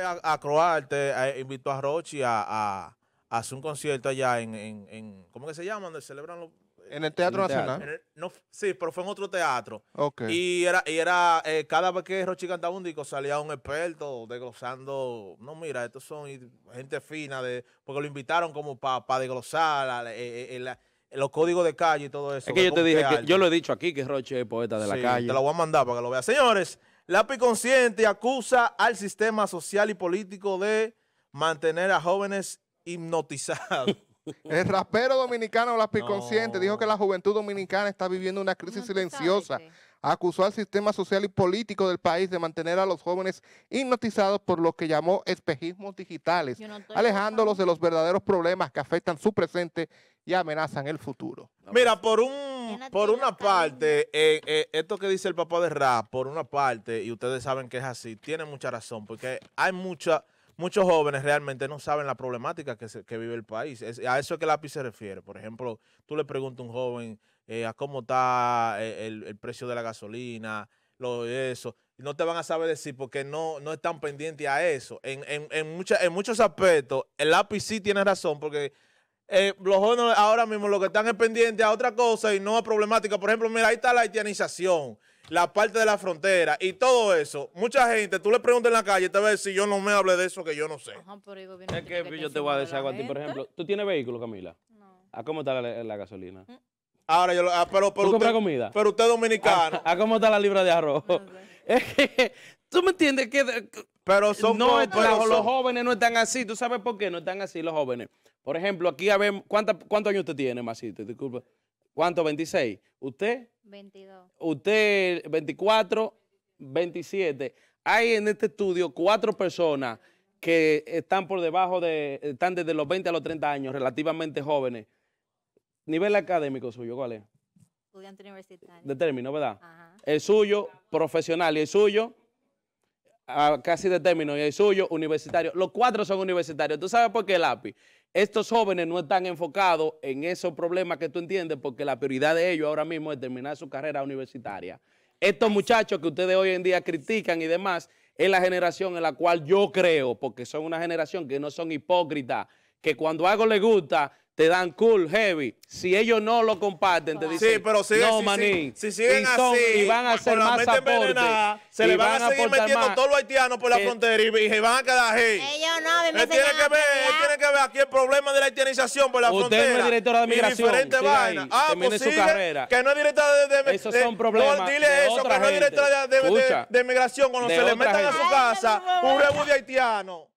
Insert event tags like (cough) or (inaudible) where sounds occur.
a, a Croarte invitó a Rochi a, hacer un concierto allá en, en, ¿cómo que se llama? Donde celebran eh, En el Teatro Nacional. no, sí, pero fue en otro teatro. Okay. Y era, y era eh, cada vez que Rochi cantaba un disco salía un experto desglosando, no mira, estos son gente fina, de porque lo invitaron como para desglosar eh, los códigos de calle y todo eso. Es que, yo te dije, yo lo he dicho aquí, que Rochi es poeta de la calle. Te lo voy a mandar para que lo veas. Señores, Lápiz Consciente acusa al sistema social y político de mantener a jóvenes hipnotizados. (laughs) El rapero dominicano La no. Consciente dijo que la juventud dominicana está viviendo una crisis silenciosa. Acusó al sistema social y político del país de mantener a los jóvenes hipnotizados por lo que llamó espejismos digitales, alejándolos de los verdaderos problemas que afectan su presente y amenazan el futuro. Mira, por un Mm, por una parte, eh, eh, esto que dice el papá de rap, por una parte, y ustedes saben que es así, tiene mucha razón, porque hay mucha, muchos jóvenes realmente no saben la problemática que, vive el país. a eso es que el lápiz se refiere. Por ejemplo, tú le preguntas a un joven eh, a cómo está el, precio de la gasolina, lo eso. No te van a saber decir porque no, no están pendientes a eso. En, en, en, en muchos aspectos, el lápiz sí tiene razón porque eh, los jóvenes ahora mismo lo que están es pendiente a otra cosa y no a problemática. Por ejemplo, mira, ahí está la haitianización, la parte de la frontera y todo eso. Mucha gente, tú le preguntas en la calle, te va a decir, yo no me hable de eso que yo no sé. es yo te voy a decir algo a ti, por ejemplo. ¿Tú tienes vehículo, Camila? No. ¿A cómo está la, gasolina? Mm. Ahora yo ah, pero, usted, comida? Pero usted es dominicano. ¿A, ah, ah, cómo está la libra de arroz? (laughs) ¿Tú me entiendes? Que, pero son los jóvenes no están así. ¿Tú sabes por qué no están así los jóvenes? Por ejemplo, aquí a ver, ¿cuántos años usted tiene, Masito? disculpe. ¿Cuánto? ¿26? ¿Usted? 22. ¿Usted 24? 27. Hay en este estudio cuatro personas que están por debajo de, están desde los 20 a los 30 años, relativamente jóvenes nivel académico suyo, ¿cuál es? Estudiante universitario. De término, ¿verdad? El suyo, profesional, y el suyo, casi de término, y el suyo, universitario. Los cuatro son universitarios. ¿Tú sabes por qué, Lápiz? Estos jóvenes no están enfocados en esos problemas que tú entiendes, porque la prioridad de ellos ahora mismo es terminar su carrera universitaria. Estos muchachos que ustedes hoy en día critican y demás, es la generación en la cual yo creo, porque son una generación que no son hipócritas, que cuando algo les gusta, te dan cool, heavy. Si ellos no lo comparten, te dicen, sí, pero no, si, siguen así, y van a hacer más aporte, se le van, a seguir metiendo todos los haitianos por la eh, frontera y, se van a quedar ahí. Ellos no, tiene, que ver, tiene que ver aquí el problema de la haitianización por la frontera. Usted ah, pues es director de migración. Diferente vaina. ah, pues su que no es directora de, de son problemas Dile eso, que no es directora de, de, migración. Cuando se le metan a su casa, un rebu de